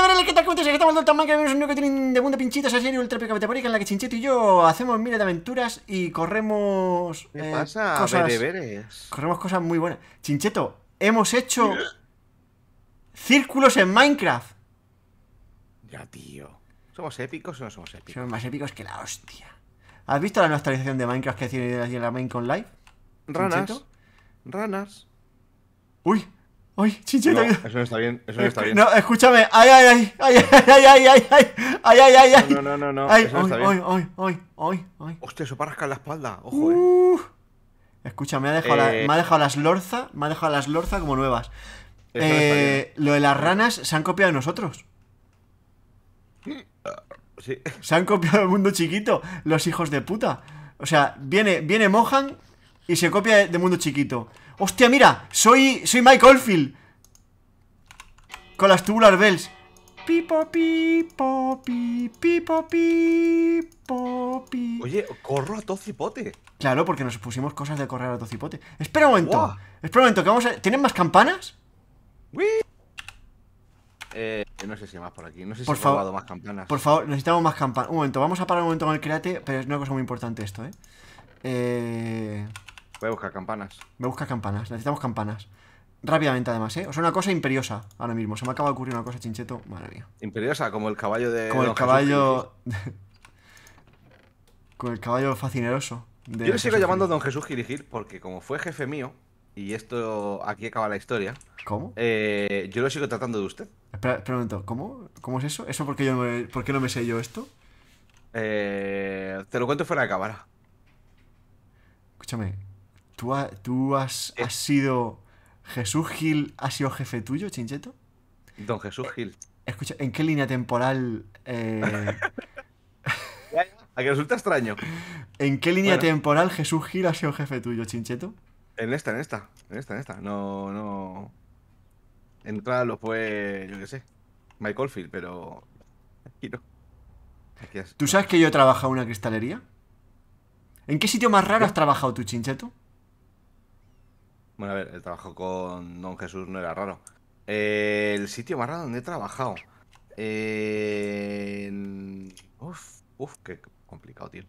Hola, ¿qué tal? ¿Cómo estás? Aquí estamos el Tamaño, que es un que tienen de mundo pinchito, esa serie ultra en la que Chincheto y yo hacemos miles de aventuras y corremos... Eh, cosas, Corremos cosas muy buenas. Chincheto, hemos hecho círculos en Minecraft. Ya, tío. ¿Somos épicos o no somos épicos? Somos más épicos que la hostia. ¿Has visto la nueva actualización de Minecraft que tiene en la con Live? Ranas. Ranas. Uy, Ay, chicho! eso no está bien, eso no está bien. No, escúchame. Ay, ay, ay, ay, ay, ay, ay, ay, ay, ay, ay, ay. No, no, no, no. Ay, eso no está ay, bien. ay, ay, ay, ay. Hostia, eso para rascar la espalda, ojo, uh, eh. Escucha, me ha dejado, me ha dejado las lorza, me ha dejado las lorza como nuevas. eh, lo de las ranas se han copiado de nosotros. Sí. Se han copiado de mundo chiquito, los hijos de puta. O sea, viene, viene Mohan y se copia de mundo chiquito. ¡Hostia, mira! Soy, soy Mike Oldfield Con las tubular bells Pipo, pipo, pi, pipo, pi Oye, corro a tocipote Claro, porque nos pusimos cosas de correr a tocipote Espera un momento Espera un momento, que vamos a... ¿Tienen más campanas? Eh, no sé si hay más por aquí. No sé si he robado más campanas. Por favor, necesitamos más campanas. Un momento, vamos a parar un momento con el create, pero es una cosa muy importante esto, ¿eh? Eh... Voy a buscar campanas. Voy a buscar campanas. Necesitamos campanas. Rápidamente, además, ¿eh? O sea, una cosa imperiosa ahora mismo. Se me acaba de ocurrir una cosa, chincheto. Madre Imperiosa, como el caballo de. Como el caballo. Con el caballo fascineroso. De Yo le sigo llamando a Don Jesús Girigir porque, como fue jefe mío, y esto aquí acaba la historia. ¿Cómo? Eh, yo lo sigo tratando de usted. Espera, espera un momento, ¿cómo? ¿Cómo es eso? ¿Eso por qué, yo por no me sé yo esto? Eh, te lo cuento fuera de cámara. Escúchame, ¿Tú, has, sido. ¿Jesús Gil ha sido jefe tuyo, Chincheto? Don Jesús eh, Gil. Escucha, ¿en qué línea temporal. Eh? A que resulta extraño. ¿En qué línea temporal Jesús Gil ha sido jefe tuyo, Chincheto? En esta, en esta, en esta, en esta. No, no. Entrarlo fue, yo qué sé, Michael Field, pero. Aquí no. ¿Tú sabes que yo he trabajado en una cristalería? ¿En qué sitio más raro has trabajado tú, Chincheto? Bueno, a ver, el trabajo con Don Jesús no era raro. el sitio más raro donde he trabajado. Eh, Uf, uf, qué complicado, tío.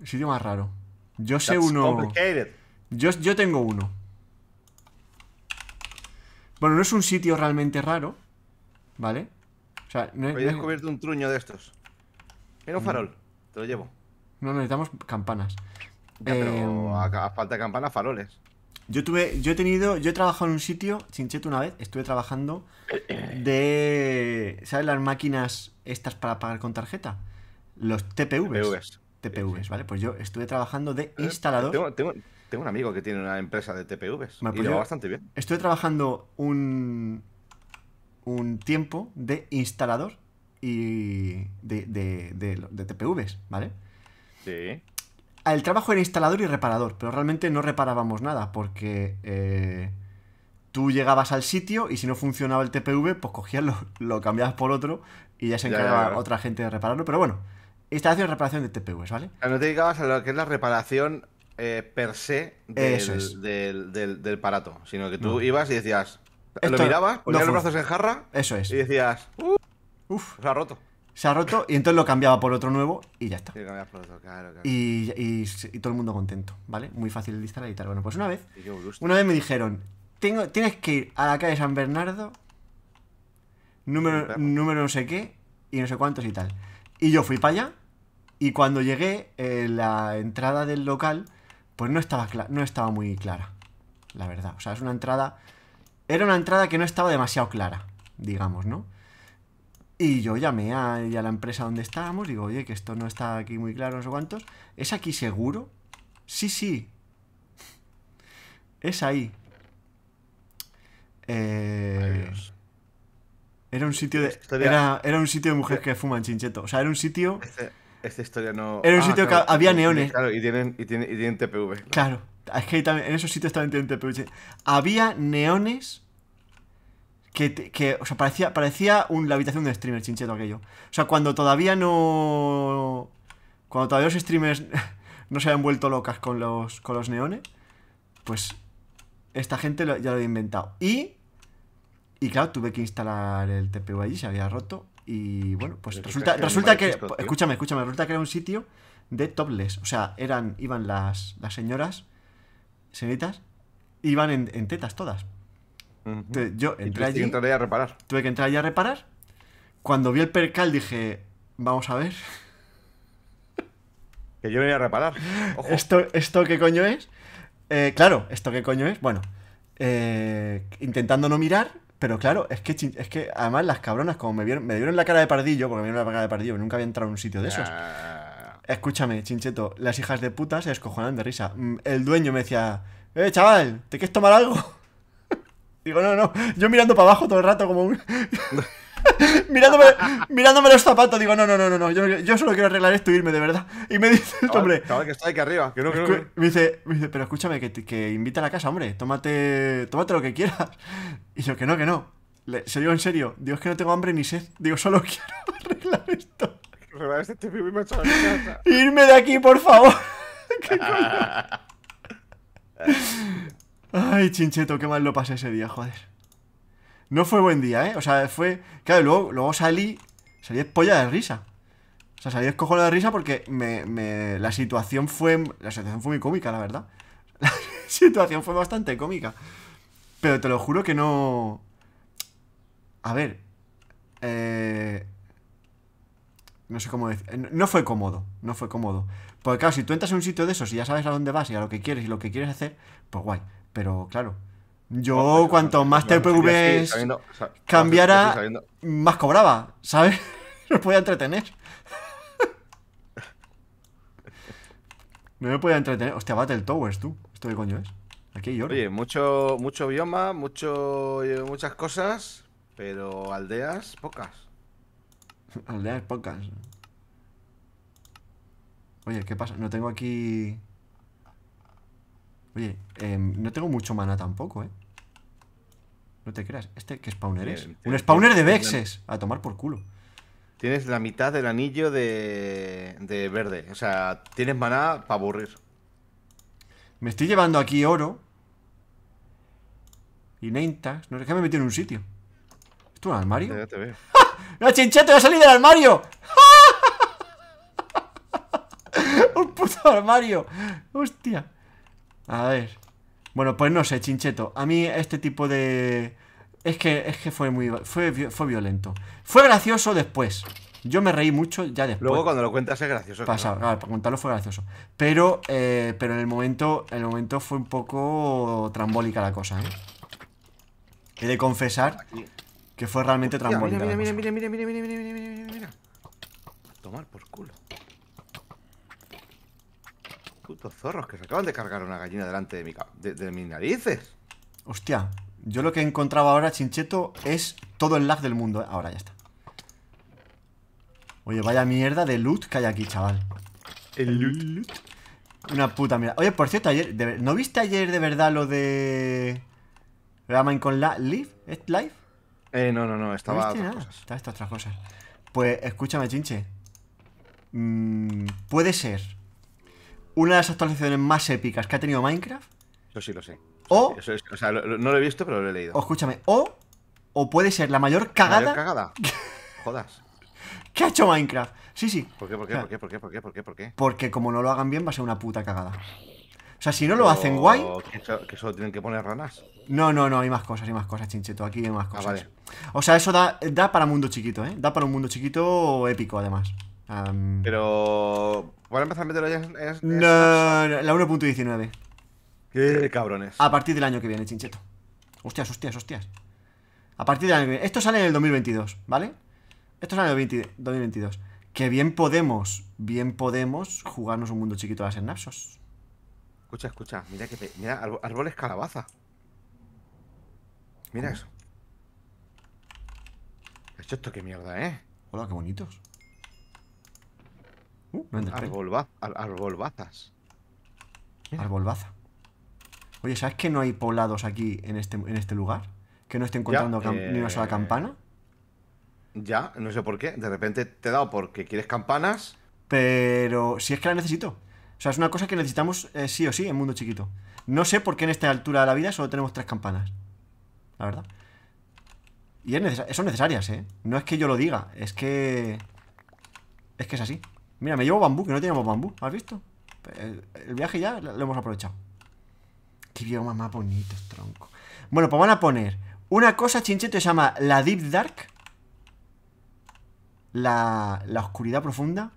El sitio más raro. Yo sé uno. Yo, yo tengo uno. Bueno, no es un sitio realmente raro, ¿vale? O sea, no es, He descubierto un truño de estos. Mira un mm. farol, te lo llevo. No, necesitamos campanas pero em, a, falta de campana, faroles. Yo tuve, yo he tenido, yo he trabajado en un sitio, Chincheto una vez, estuve trabajando de, ¿sabes las máquinas estas para pagar con tarjeta? Los TPVs. TPVs. ¿vale? Pues yo estuve trabajando de eh, instalador. Tengo, un amigo que tiene una empresa de TPVs me ha bastante bien. Estuve trabajando un, un tiempo de instalador y de, de, de, de TPVs, ¿vale? Sí el trabajo era instalador y reparador, pero realmente no reparábamos nada porque eh, tú llegabas al sitio y si no funcionaba el TPV, pues cogíaslo, lo, cambiabas por otro y ya se encargaba otra gente de repararlo. Pero bueno, instalación y reparación de TPVs, ¿vale? No te dedicabas a lo que es la reparación eh, per se del, parato, sino que tú ibas y decías, lo mirabas, ponías los brazos en jarra eso es. y decías, uff, se ha roto se ha roto y entonces lo cambiaba por otro nuevo y ya está. Y, todo el mundo contento, ¿vale? Muy fácil de instalar y tal. Bueno, pues una vez, una vez me dijeron, Tengo, tienes que ir a la calle San Bernardo, número, número no sé qué y no sé cuántos y tal. Y yo fui para allá y cuando llegué, eh, la entrada del local, pues no estaba, no estaba muy clara, la verdad. O sea, es una entrada... Era una entrada que no estaba demasiado clara, digamos, ¿no? Y yo llamé a, a, la empresa donde estábamos, digo, oye, que esto no está aquí muy claro, no sé cuántos. ¿Es aquí seguro? Sí, sí. Es ahí. Eh, era un sitio de. Era, un sitio de mujeres que fuman chincheto. O sea, era un sitio. Este, esta historia no. Era un ah, sitio que había neones. Claro, y tienen, TPV. Claro. Es que en esos sitios también tienen TPV. Había neones que, que o sea, parecía, parecía un, la habitación de streamer, chincheto aquello. O sea, cuando todavía no... Cuando todavía los streamers no se habían vuelto locas con los, con los neones, pues esta gente ya lo había inventado. Y, y claro, tuve que instalar el TPU allí, se había roto. Y bueno, pues resulta, resulta que... escúchame, escúchame, resulta que era un sitio de topless. O sea, eran, iban las, las señoras, señoritas, iban en tetas todas yo entré allí, a reparar. Tuve que entrar allí a reparar. Cuando vi el percal dije, vamos a ver. Que yo me voy a reparar. ¿Esto, ¿Esto qué coño es? Eh, claro, ¿esto qué coño es? Bueno, eh, intentando no mirar, pero claro, es que, es que además las cabronas, como me vieron, me dieron la cara de pardillo, porque me dieron la cara de pardillo, nunca había entrado en un sitio de esos. Ah. Escúchame, chincheto, las hijas de puta se descojonan de risa. Mm, el dueño me decía, eh, chaval, ¿te quieres tomar algo? Digo, no, no. Yo mirando para abajo todo el rato como un... mirándome, los zapatos, digo, no, no, no, no, Yo, yo, solo quiero arreglar esto y e irme, de verdad. Y me dice el este hombre. que aquí arriba, Me, dice, me dice, pero escúchame, que, invita a la casa, hombre. Tómate, tómate lo que quieras. Y yo, que no, que no. Le, se digo en serio, digo, que no tengo hambre ni sed. Digo, solo quiero arreglar esto. Este irme de aquí, por favor. Ay, chincheto, qué mal lo pasé ese día, joder. No fue buen día, ¿eh? O sea, fue... Claro, luego, luego salí... Salí polla de risa. O sea, salí escojona de risa porque me, la situación fue... La situación fue muy cómica, la verdad. La situación fue bastante cómica. Pero te lo juro que no... A ver... Eh... No sé cómo decir... No fue cómodo, no fue cómodo. Porque claro, si tú entras en un sitio de esos y ya sabes a dónde vas y a lo que quieres y lo que quieres hacer, pues guay. Pero claro, yo pues, cuanto más TPVs cambiara, más cobraba, ¿sabes? no podía entretener. no me podía entretener. Hostia, Battle Towers, tú. ¿Esto de coño es? Aquí yo Oye, mucho, mucho bioma, mucho, eh, muchas cosas, pero aldeas pocas. aldeas pocas. Oye, ¿qué pasa? No tengo aquí... Oye, em, no tengo mucho mana tampoco, ¿eh? No te creas. ¿Este qué spawner es? ¡Un spawner de Vexes! A tomar por culo. Tienes la mitad del anillo de, de verde. O sea, tienes mana para aburrir. Me estoy llevando aquí oro. Y neintas. No sé meter en un sitio. ¿Esto es un armario? Ya te veo. ¡La chincheta ha salido del armario! ¡Un puto armario! ¡Hostia! A ver. Bueno, pues no sé, chincheto. A mí este tipo de... Es que, es que fue muy... Fue, fue violento. Fue gracioso después. Yo me reí mucho ya después. Luego cuando lo cuentas es gracioso. Pasado, claro, para contarlo fue gracioso. Pero, eh, pero en el momento, en el momento fue un poco trambólica la cosa, ¿eh? He de confesar que fue realmente trambólica. Mira, mira, mira, mira, mira, mira, tomar por culo. Putos zorros que se acaban de cargar una gallina delante de, mi, de, de mis narices. Hostia, yo lo que he encontrado ahora, Chincheto, es todo el lag del mundo. ¿eh? Ahora ya está. Oye, vaya mierda de loot que hay aquí, chaval. El loot. Una puta mierda. Oye, por cierto, ayer, ¿no viste ayer de verdad lo de... Ramen con la... ¿Live? live? Eh, no, no, no, estaba... ¿No Estaba estas otras cosas. Pues escúchame, chinche. mmm... puede ser una de las actualizaciones más épicas que ha tenido Minecraft. Yo sí lo sé. O. o sea, no lo he visto, pero lo he leído. O escúchame, o. O puede ser la mayor cagada. ¿La mayor cagada? Jodas. ¿Qué ha hecho Minecraft? Sí, sí. ¿Por qué, por qué, por qué, por qué, por qué, por qué, por qué? Porque como no lo hagan bien va a ser una puta cagada. O sea, si no lo hacen guay... ¿Que solo tienen que poner ranas? No, no, no, hay más cosas, hay más cosas, chincheto. Aquí hay más ah, cosas. vale. O sea, eso da, da para mundo chiquito, ¿eh? Da para un mundo chiquito épico, además. Pero. voy a empezar a meterlo ya? no no, la 1.19. Qué cabrones. A partir del año que viene, chincheto. Hostias, hostias, hostias. A partir del año que viene. Esto sale en el 2022, ¿vale? Esto sale en el 2022. Que bien podemos, bien podemos jugarnos un mundo chiquito a las Snapsos. Escucha, escucha. Mira que. Mira, árboles calabaza. Mira eso. esto? Qué mierda, ¿eh? Hola, qué bonitos. Uh, arbolbazas. Oye, ¿sabes que no hay poblados aquí en este, en este lugar? Que no estoy encontrando ni una sola eh, campana. Ya, no sé por qué. De repente te he dado porque quieres campanas. Pero si es que la necesito. O sea, es una cosa que necesitamos eh, sí o sí en mundo chiquito. No sé por qué en esta altura de la vida solo tenemos tres campanas. La verdad. Y es son necesarias, ¿eh? No es que yo lo diga, es que. Es que es así. Mira, me llevo bambú, que no teníamos bambú ¿Has visto? El, viaje ya lo hemos aprovechado Qué bioma más bonito, tronco Bueno, pues van a poner Una cosa, chincheto, se llama la Deep Dark La, la oscuridad profunda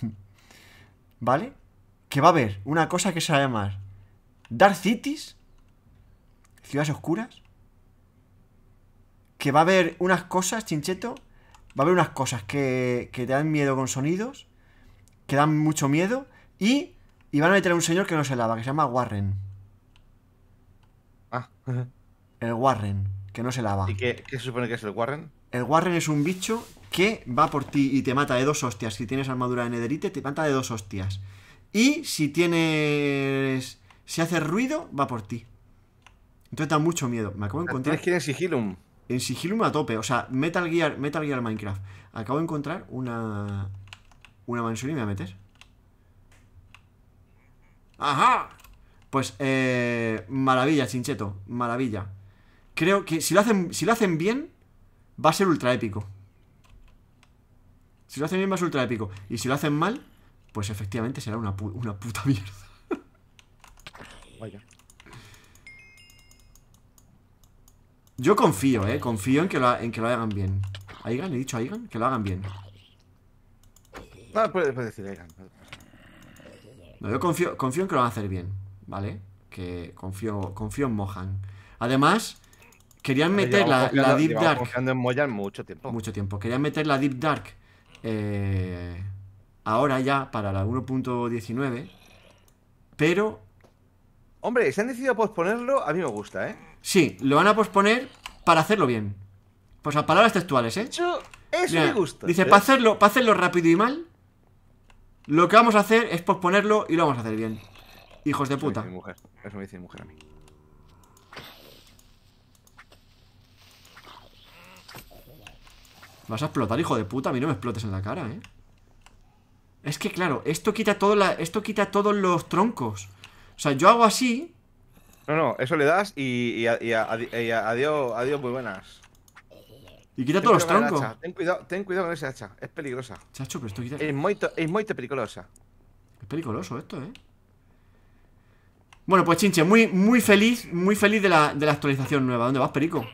¿Vale? Que va a haber una cosa que se va a llamar Dark Cities Ciudades oscuras que va a haber unas cosas, chincheto. Va a haber unas cosas que, que, te dan miedo con sonidos que dan mucho miedo. Y, van a meter a un señor que no se lava, que se llama Warren. Ah. El Warren, que no se lava. ¿Y qué, se supone que es el Warren? El Warren es un bicho que va por ti y te mata de dos hostias. Si tienes armadura de nederite, te mata de dos hostias. Y si tienes. Si hace ruido, va por ti. Entonces da mucho miedo. Me acabo de encontrar. Tienes que ir en Sigilum. En Sigilum a tope. O sea, Metal Gear, Metal Gear Minecraft. Acabo de encontrar una una mansión y me voy a meter. ¡Ajá! Pues, eh, maravilla, chincheto, maravilla. Creo que si lo hacen, si lo hacen bien, va a ser ultra épico. Si lo hacen bien va a ser ultra épico. Y si lo hacen mal, pues efectivamente será una, puta mierda. Vaya. Yo confío, eh. Confío en que lo, en que lo hagan bien. Aigan, he dicho Aigan, que lo hagan bien. No, decir, No, yo confío, en que lo van a hacer bien, ¿vale? Que confío, confío en Mohan. Además, querían meter la, Deep Dark. mucho tiempo. Mucho tiempo. Querían meter la Deep Dark eh, ahora ya para la 1.19, pero... Hombre, se han decidido posponerlo, a mí me gusta, ¿eh? Sí, lo van a posponer para hacerlo bien. Pues a palabras textuales, ¿eh? Eso, eso me gusta. Dice, para hacerlo, para hacerlo rápido y mal, lo que vamos a hacer es posponerlo y lo vamos a hacer bien. Hijos de puta. Eso me dice mi mujer, Eso me dice mujer a mí. Vas a explotar, hijo de puta. A mí no me explotes en la cara, ¿eh? Es que, claro, esto quita, todo la... esto quita todos los troncos. O sea, yo hago así... No, no, eso le das y, y adiós, adiós, muy buenas. Y quita todos los troncos. Ten cuidado, con ese hacha. Es peligrosa. Chacho, pero esto Es muy, es peligrosa. Es peligroso esto, eh. Bueno, pues chinche, muy, muy feliz, muy feliz de la, de la actualización nueva. ¿Dónde vas, Perico?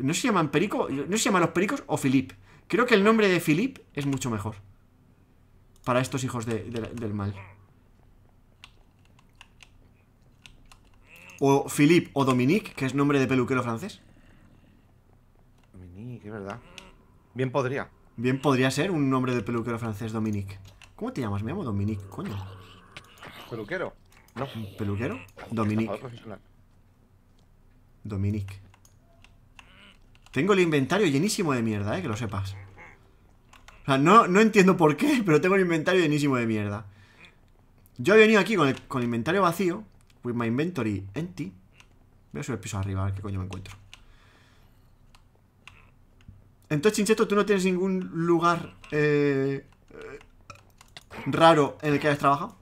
No se llaman Perico, no se llaman los Pericos o Philip. Creo que el nombre de Philip es mucho mejor. Para estos hijos del mal. O Philip o Dominique, que es nombre de peluquero francés. Bien podría. Bien podría ser un nombre de peluquero francés, Dominique. ¿Cómo te llamas? Me llamo Dominique, coño. ¿Peluquero? No. ¿Peluquero? Dominique. Dominique. Tengo el inventario llenísimo de mierda, eh, que lo sepas. O sea, no, no entiendo por qué, pero tengo el inventario llenísimo de mierda. Yo he venido aquí con el, con el inventario vacío, with my inventory empty. Voy a subir el piso arriba, a ver qué coño me encuentro. Entonces, Chincheto, tú no tienes ningún lugar eh, raro en el que hayas trabajado.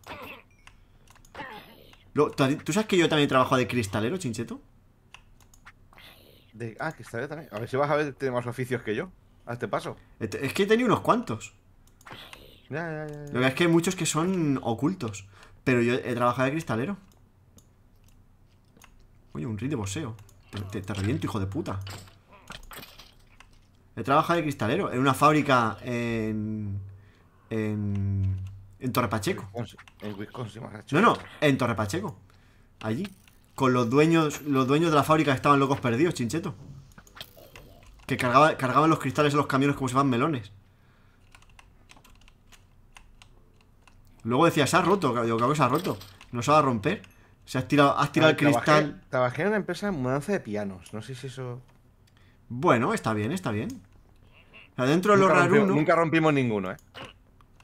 ¿Tú sabes que yo también trabajo de cristalero, Chincheto? De, ah, cristalero también. A ver si vas a ver, tiene más oficios que yo. A este paso. Es que he tenido unos cuantos. Lo que es que hay muchos que son ocultos. Pero yo he trabajado de cristalero. Oye, un rit de boseo. te reviento, hijo de puta. He trabajado de cristalero en una fábrica en. En. En Torre Pacheco. En Wisconsin, No, no, en Torre Pacheco. Allí. Con los dueños. Los dueños de la fábrica que estaban locos perdidos, chincheto. Que cargaba, cargaban los cristales en los camiones como si fueran melones. Luego decía, se ha roto. Yo creo que se ha roto. No se va a romper. Se ha tirado, has tirado ah, el cristal. Trabajé, en una empresa de mudanza de pianos. No sé si eso. Bueno, está bien, está bien. Adentro de los rarunos. Nunca rompimos ninguno, eh.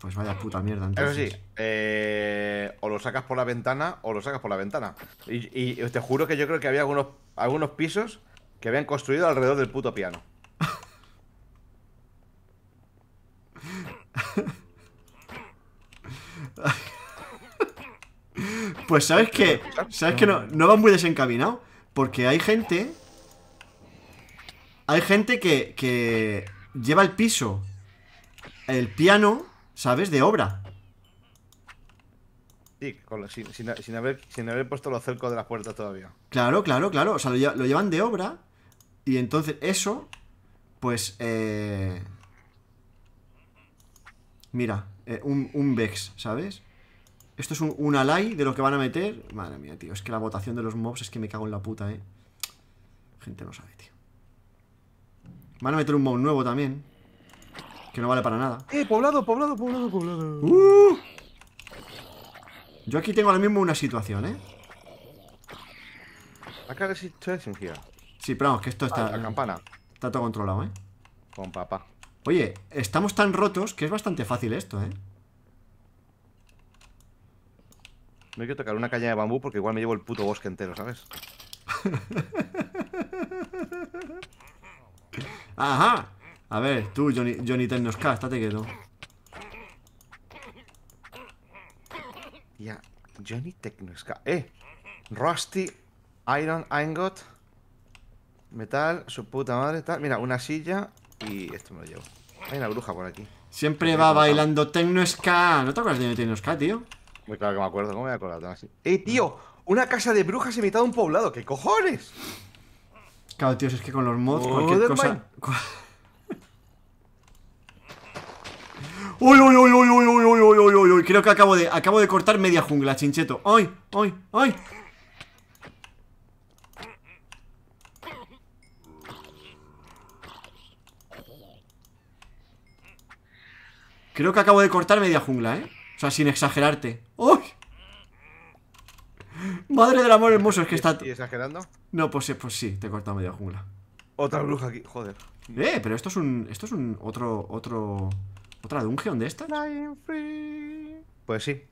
Pues vaya puta mierda. Entonces. Eso sí, eh, o lo sacas por la ventana o lo sacas por la ventana. Y, te juro que yo creo que había algunos, algunos pisos que habían construido alrededor del puto piano. pues sabes que, sabes que no, no va muy desencaminado, porque hay gente, hay gente que, que lleva el piso, el piano, ¿sabes? De obra. Sí, sin, haber, puesto los cercos de la puerta todavía. Claro, claro, claro. O sea, lo, llevan de obra. Y entonces eso, pues... Eh... Mira, eh, un, un, Vex, ¿sabes? Esto es un, un, de lo que van a meter. Madre mía, tío. Es que la votación de los mobs es que me cago en la puta, ¿eh? Gente no sabe, tío. Van a meter un mob nuevo también. Que no vale para nada. Eh, poblado, poblado, poblado, poblado. Uh. Yo aquí tengo ahora mismo una situación, ¿eh? Acá que situación, tío. Sí, pero vamos, que esto está. Ah, la campana. Está todo controlado, ¿eh? Con papá. Oye, estamos tan rotos que es bastante fácil esto, ¿eh? Me hay que tocar una caña de bambú porque igual me llevo el puto bosque entero, ¿sabes? ¡Ajá! A ver, tú, Johnny, Johnny Tecnosca, te quedo? Ya, Johnny Tecnosca. ¡Eh! Rusty Iron Ingot Metal, su puta madre, tal. Mira, una silla y esto me lo llevo. Hay una bruja por aquí. Siempre va bailando TecnoSca ¿No te acuerdas de Johnny tío? Muy claro que me acuerdo, ¿cómo me voy a acordar así? ¡Eh, tío! Una casa de brujas en mitad de un poblado, ¿qué cojones? Claro, tío, es que con los mods cualquier cosa... ¡Uy, uy, uy, uy, uy, uy, uy, uy, uy, uy, Creo que acabo de, acabo de cortar media jungla, chincheto. ¡Ay, ay, ay! Creo que acabo de cortar media jungla, ¿eh? O sea, sin exagerarte. ¡Uy! Madre del amor hermoso, es que está. ¿Y exagerando? No, pues, pues sí, te he cortado media jungla. Otra bruja aquí, joder. Eh, pero esto es un. Esto es un. Otro. Otro. ¿Otra dungeon de esta? Pues sí.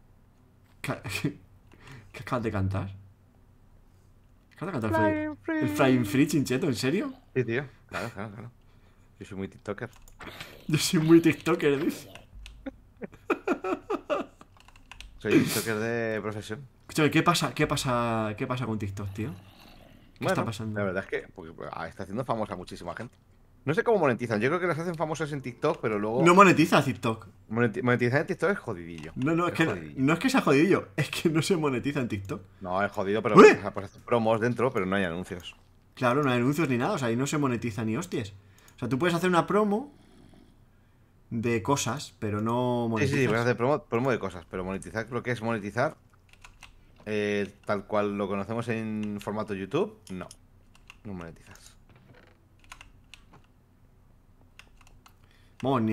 ¿Qué, acabas de cantar? ¿Acabas de cantar flying el, free. el Flying Free, chincheto? ¿En serio? Sí, tío. Claro, claro, claro. Yo soy muy TikToker. Yo soy muy TikToker, dice. Soy TikToker de profesión. ¿qué pasa, qué pasa, qué pasa con TikTok, tío? ¿Qué está pasando? La verdad es que porque, pues, ah, está haciendo famosa muchísima gente. No sé cómo monetizan. Yo creo que las hacen famosas en TikTok, pero luego. No monetiza TikTok. monetizar en TikTok es jodidillo. No, no, es, que no es que sea jodidillo, es que no se monetiza en TikTok. No, es jodido, pero pues, pues, promos dentro, pero no hay anuncios. Claro, no hay anuncios ni nada, o sea, ahí no se monetiza ni hostias. O sea, tú puedes hacer una promo de cosas, pero no monetizar. Sí, sí, hacer promo, de cosas, pero monetizar creo que es monetizar eh, tal cual lo conocemos en formato YouTube. No, no monetizas. Bueno, ni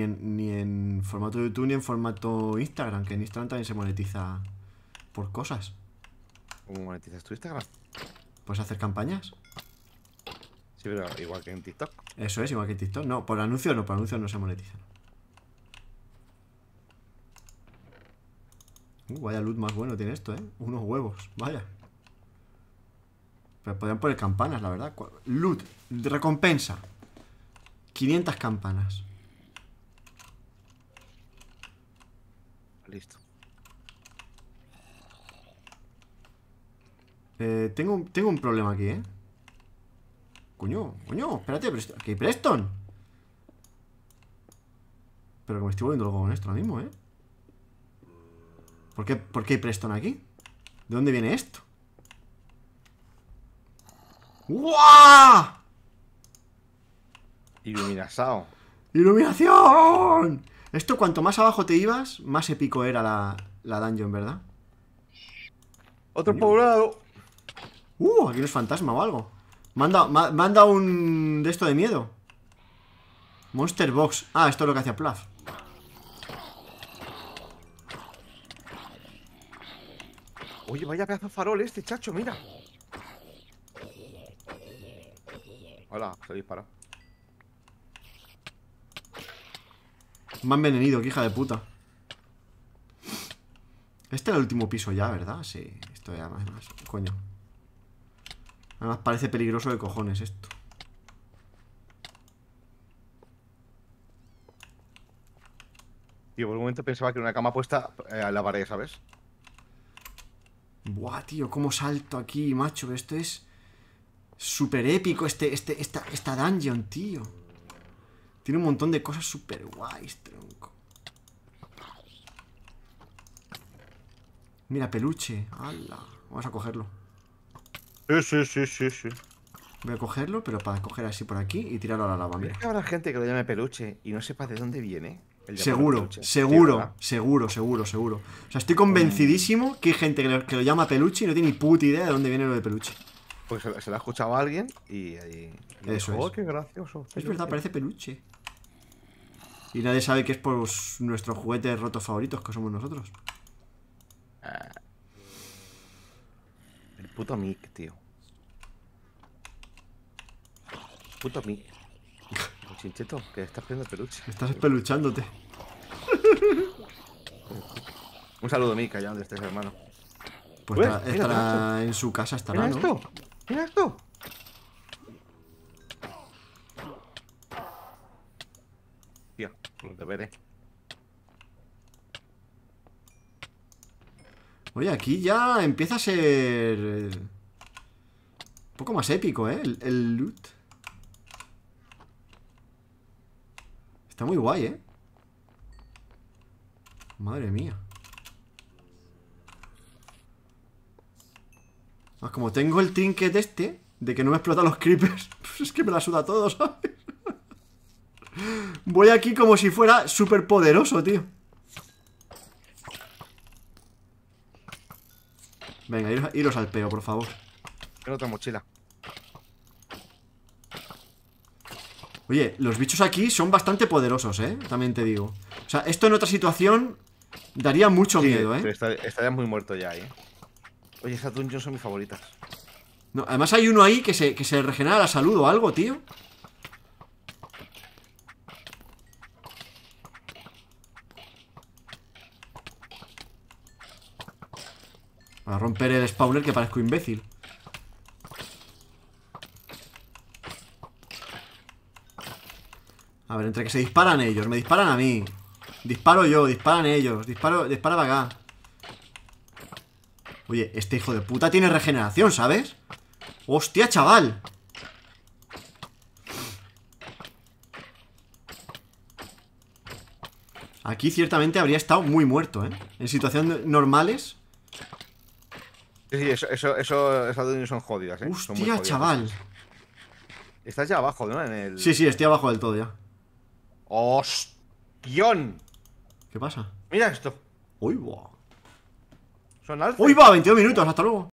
en, en formato YouTube ni en formato Instagram, que en Instagram también se monetiza por cosas. ¿Cómo monetizas tu Instagram? Pues hacer campañas. Sí, pero igual que en TikTok. Eso es, igual que en TikTok. No, por anuncios no, por anuncios no se monetizan. Uh, vaya loot más bueno tiene esto, ¿eh? Unos huevos, vaya. Pero podrían poner campanas, la verdad. Loot, recompensa. 500 campanas. Listo. Eh, tengo, tengo un problema aquí, ¿eh? Coño, coño, espérate, pero aquí hay Preston. Pero que me estoy volviendo loco con esto ahora mismo, ¿eh? ¿Por qué, hay Preston aquí? ¿De dónde viene esto? ¡Guau! Iluminación. ¡Iluminación! Esto cuanto más abajo te ibas, más épico era la, la dungeon, ¿verdad? Otro poblado. Uh, aquí no es fantasma o algo. Manda, manda un de esto de miedo. Monster Box. Ah, esto es lo que hacía Plath Oye, vaya pedazo farol este, chacho, mira. Hola, se dispara. Me han venenido que hija de puta. Este es el último piso ya, ¿verdad? Sí, esto ya más, más. Coño. Además parece peligroso de cojones esto. Tío, por un momento pensaba que era una cama puesta eh, a la pared, ¿sabes? Buah, tío, cómo salto aquí, macho. Esto es súper épico, este, este, esta, esta dungeon, tío. Tiene un montón de cosas súper guays, tronco. Mira, peluche. ¡Hala! Vamos a cogerlo. Sí, sí, sí, sí, Voy a cogerlo, pero para coger así por aquí y tirarlo a la lava, mira. habrá gente que lo llame peluche y no sepa de dónde viene? Seguro, seguro, seguro, seguro, seguro. O sea, estoy em, convencidísimo que hay gente que lo, llama peluche y no tiene ni puta idea de dónde viene lo de peluche. Pues se, lo ha escuchado a alguien y ahí. Eso oh, es. Oh, qué gracioso. Es verdad, parece peluche. Y nadie sabe que es por nuestros juguetes rotos favoritos que somos nosotros. Ah. El puto Mick, tío. Puto Mick. Chincheto, que estás pidiendo peluche. Estás peluchándote Un saludo, Mika, ya donde estés, hermano. Pues, está, estará en su casa, estará, mira esto! ¡Mira esto! Tío, los veré eh. Oye, aquí ya empieza a ser... Eh, un poco más épico, ¿eh? el loot. Está muy guay, ¿eh? Madre mía. Ah, como tengo el trinket este de que no me explota los creepers, pues es que me la suda todo, ¿sabes? Voy aquí como si fuera súper poderoso, tío. Venga, y los al peo, por favor. Quiero otra mochila. Oye, los bichos aquí son bastante poderosos, ¿eh? También te digo. O sea, esto en otra situación daría mucho miedo, ¿eh? Pero estaría muy muerto ya, ¿eh? Oye, esas dungeons son mis favoritas. No, además hay uno ahí que se, que se regenera la salud o algo, tío. A romper el spawner que parezco imbécil. A ver, entre que se disparan ellos, me disparan a mí Disparo yo, disparan ellos Disparo, dispara acá Oye, este hijo de puta tiene regeneración, ¿sabes? ¡Hostia, chaval! Aquí ciertamente habría estado muy muerto, ¿eh? En situaciones normales Sí, eso, eso, esas son jodidas, ¿eh? Hostia, chaval Estás ya abajo, ¿no? Sí, sí, estoy abajo del todo ya ¡Hostión! ¿Qué pasa? Mira esto. Uy, va. Uy, va, 22 minutos, hasta luego.